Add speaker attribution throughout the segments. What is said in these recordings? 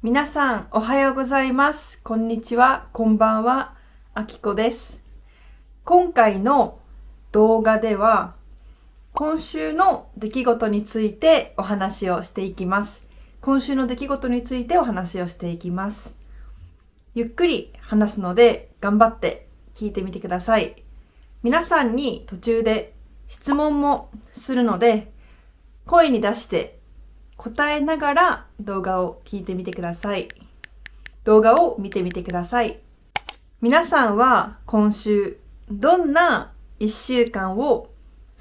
Speaker 1: 皆さん、おはようございます。こんにちは。こんばんは。あきこです。今回の動画では、今週の出来事についてお話をしていきます。今週の出来事についてお話をしていきます。ゆっくり話すので、頑張って聞いてみてください。皆さんに途中で質問もするので、声に出して答えながら動画を聞いてみてください。動画を見てみてください。皆さんは今週どんな1週間を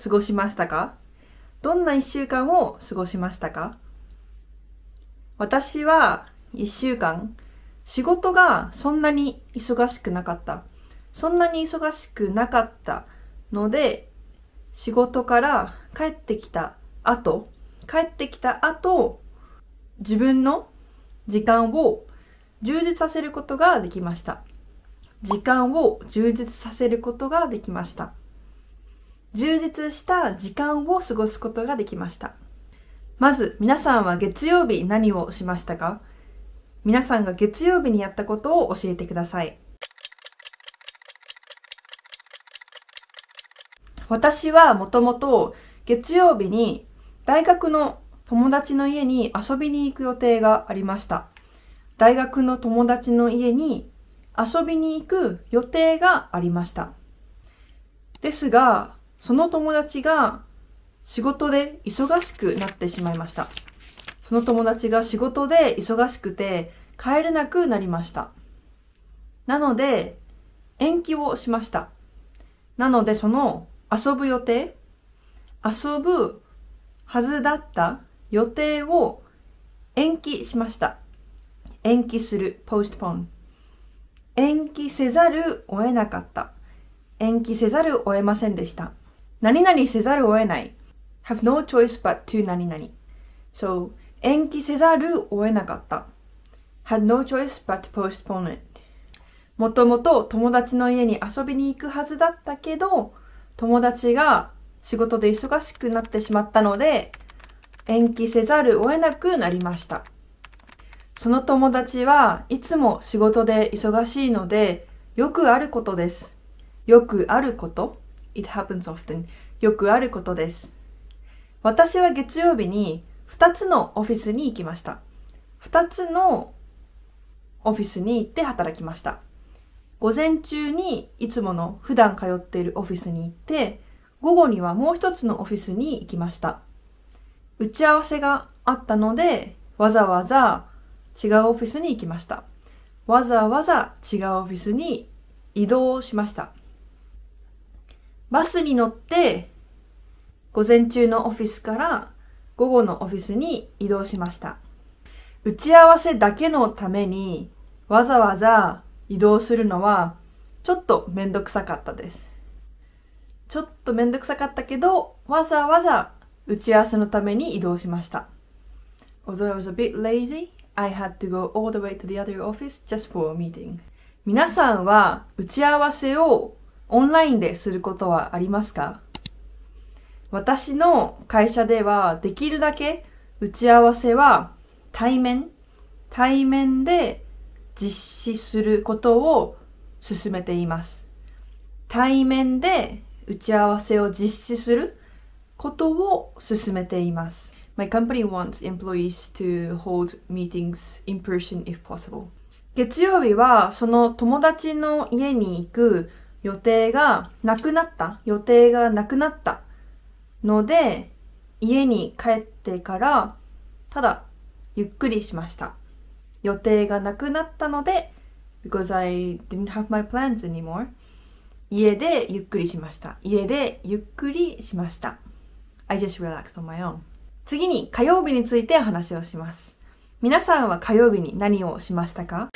Speaker 1: 過ごしましたかどんな1週間を過ごしましたか私は1週間仕事がそんなに忙しくなかったそんなに忙しくなかったので仕事から帰ってきた後帰ってきた後、自分の時間を充実させることができました。時間を充実させることができました。充実した時間を過ごすことができました。まず皆さんは月曜日何をしましたか皆さんが月曜日にやったことを教えてください。私はもともと月曜日に大学の友達の家に遊びに行く予定がありました。大学の友達の家に遊びに行く予定がありました。ですが、その友達が仕事で忙しくなってしまいました。その友達が仕事で忙しくて帰れなくなりました。なので、延期をしました。なので、その遊ぶ予定、遊ぶはずだった予定を延期しました。延期する、postpone。延期せざるを得なかった。延期せざるを得ませんでした。何々せざるを得ない。have no choice but to 何々。So, 延期せざるを得なかった。had no choice but postpone it. もともと友達の家に遊びに行くはずだったけど、友達が仕事で忙しくなってしまったので、延期せざるを得なくなりました。その友達はいつも仕事で忙しいので、よくあることです。よくあること ?It happens often. よくあることです。私は月曜日に2つのオフィスに行きました。2つのオフィスに行って働きました。午前中にいつもの普段通っているオフィスに行って、午後にはもう一つのオフィスに行きました。打ち合わせがあったので、わざわざ違うオフィスに行きました。わざわざ違うオフィスに移動しました。バスに乗って、午前中のオフィスから午後のオフィスに移動しました。打ち合わせだけのためにわざわざ移動するのはちょっとめんどくさかったです。ちょっとめんどくさかったけど、わざわざ打ち合わせのために移動しました。Although I was a bit lazy, I had to go all the way to the other office just for a meeting. 皆さんは打ち合わせをオンラインですることはありますか私の会社ではできるだけ打ち合わせは対面、対面で実施することを進めています。対面で打ち合わせを実施することを進めています。My company wants employees to hold meetings in person if possible. 月曜日はその友達の家に行く予定がなくなった。予定がなくなったので、家に帰ってから、ただゆっくりしました。予定がなくなったので、because I didn't have my plans anymore, 家でゆっくりしました。家でゆっくりしました。I just relaxed on my own. 次に火曜日について話をします。皆さんは火曜日に何をしましたか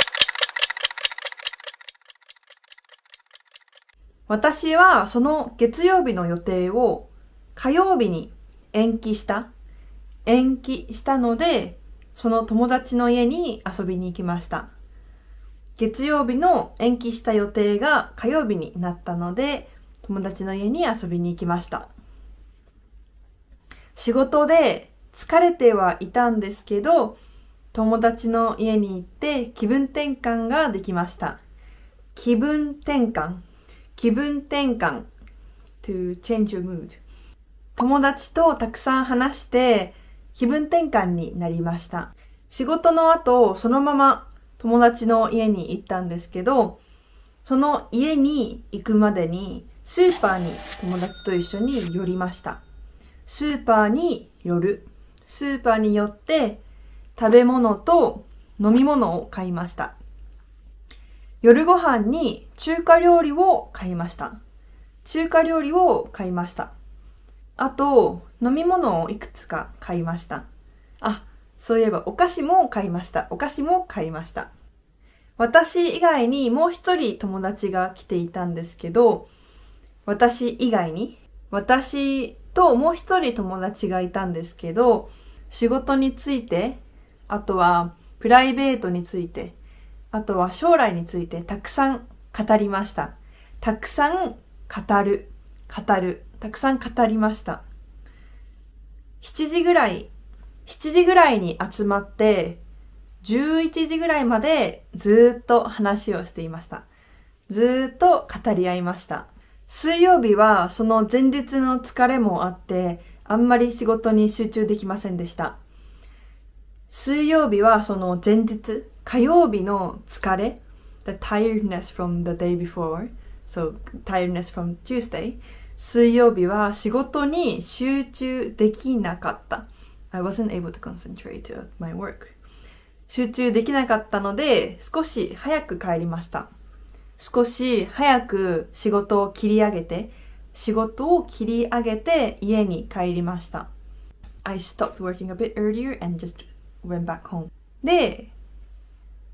Speaker 1: 私はその月曜日の予定を火曜日に延期した。延期したので、その友達の家に遊びに行きました。月曜日の延期した予定が火曜日になったので友達の家に遊びに行きました仕事で疲れてはいたんですけど友達の家に行って気分転換ができました気分転換気分転換 to change your mood 友達とたくさん話して気分転換になりました仕事の後そのまま友達の家に行ったんですけど、その家に行くまでにスーパーに友達と一緒に寄りました。スーパーに寄る。スーパーに寄って食べ物と飲み物を買いました。夜ご飯に中華料理を買いました。中華料理を買いました。あと、飲み物をいくつか買いました。あ、そういえばお菓子も買いました。お菓子も買いました。私以外にもう一人友達が来ていたんですけど、私以外に、私ともう一人友達がいたんですけど、仕事について、あとはプライベートについて、あとは将来についてたくさん語りました。たくさん語る、語る、たくさん語りました。7時ぐらい7時ぐらいに集まって11時ぐらいまでずっと話をしていました。ずっと語り合いました。水曜日はその前日の疲れもあってあんまり仕事に集中できませんでした。水曜日はその前日、火曜日の疲れ、the tiredness from the day before, so tiredness from Tuesday, 水曜日は仕事に集中できなかった。I wasn't able to concentrate at my work. 集中できなかったので、少し早く帰りました。少し早く仕事を切り上げて、仕事を切り上げて家に帰りました。I stopped working a bit earlier and just went back home. で、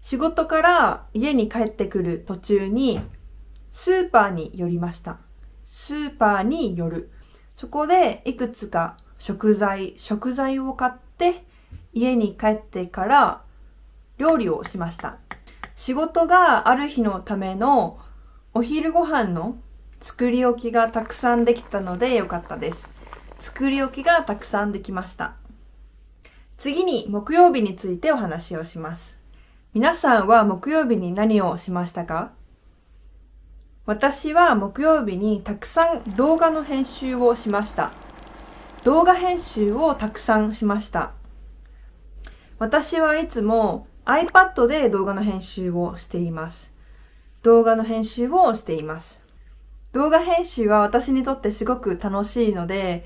Speaker 1: 仕事から家に帰ってくる途中に、スーパーに寄りました。スーパーに寄る。そこでいくつか食材、食材を買って家に帰ってから料理をしました。仕事がある日のためのお昼ご飯の作り置きがたくさんできたのでよかったです。作り置きがたくさんできました。次に木曜日についてお話をします。皆さんは木曜日に何をしましたか私は木曜日にたくさん動画の編集をしました。動画編集をたくさんしました。私はいつも iPad で動画の編集をしています。動画の編集をしています。動画編集は私にとってすごく楽しいので、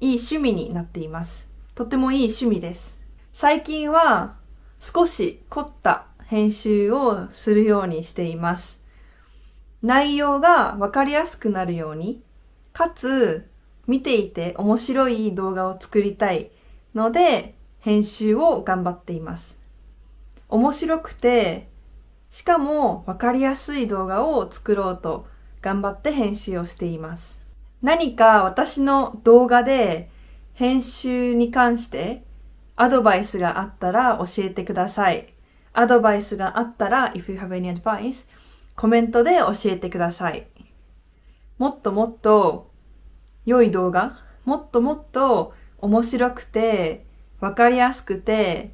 Speaker 1: いい趣味になっています。とてもいい趣味です。最近は少し凝った編集をするようにしています。内容がわかりやすくなるように、かつ見ていて面白い動画を作りたいので、編集を頑張っています。面白くて、しかも分かりやすい動画を作ろうと頑張って編集をしています。何か私の動画で編集に関してアドバイスがあったら教えてください。アドバイスがあったら、if you have any advice, コメントで教えてください。もっともっと良い動画、もっともっと面白くて、わかりやすくて、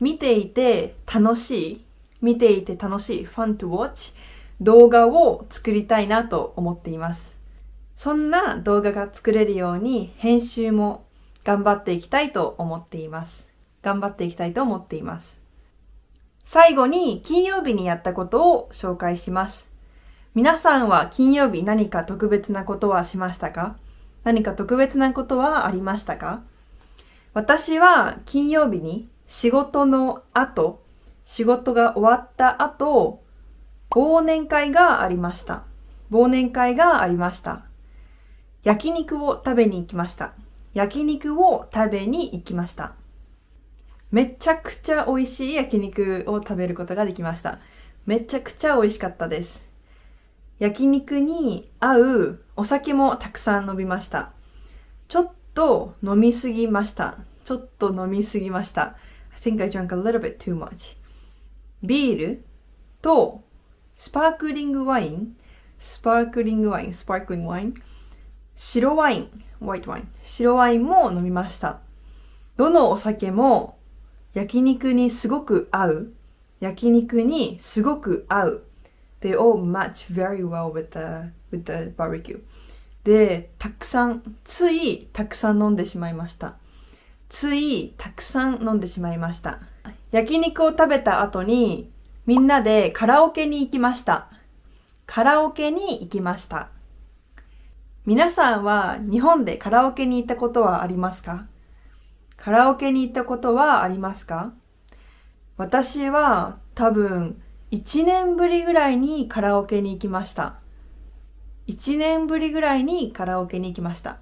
Speaker 1: 見ていて楽しい、見ていて楽しい、fun to watch 動画を作りたいなと思っています。そんな動画が作れるように編集も頑張っていきたいと思っています。頑張っていきたいと思っています。最後に金曜日にやったことを紹介します。皆さんは金曜日何か特別なことはしましたか何か特別なことはありましたか私は金曜日に仕事の後、仕事が終わった後、忘年会がありました。忘年会がありました。焼肉を食べに行きました。焼肉を食べに行きました。めちゃくちゃ美味しい焼肉を食べることができました。めちゃくちゃ美味しかったです。焼肉に合うお酒もたくさん飲みました。ちょっと飲みすぎました。ちょっと飲みすぎました。I think I drank a little bit too much. ビールとスパークリングワイン、スパークリングワイン、スパークリングワイン、白ワイン、white wine、白ワインも飲みました。どのお酒も焼肉にすごく合う、焼肉にすごく合う they all match very well with the, with the barbecue. で、たくさん、ついたくさん飲んでしまいました。ついたくさん飲んでしまいました。焼肉を食べた後にみんなでカラオケに行きました。カラオケに行きました。皆さんは日本でカラオケに行ったことはありますかカラオケに行ったことはありますか私は多分1年ぶりぐらいにカラオケに行きました。1年ぶりぐらいにカラオケに行きました。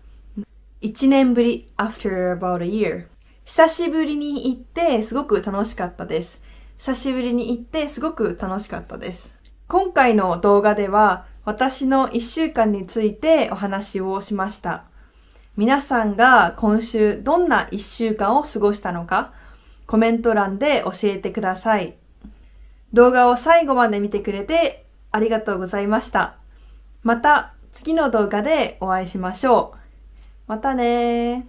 Speaker 1: 1年ぶり after about a year 久しぶりに行ってすごく楽しかったです。久しぶりに行ってすごく楽しかったです。今回の動画では私の1週間についてお話をしました。皆さんが今週どんな1週間を過ごしたのかコメント欄で教えてください。動画を最後まで見てくれてありがとうございました。また次の動画でお会いしましょう。またね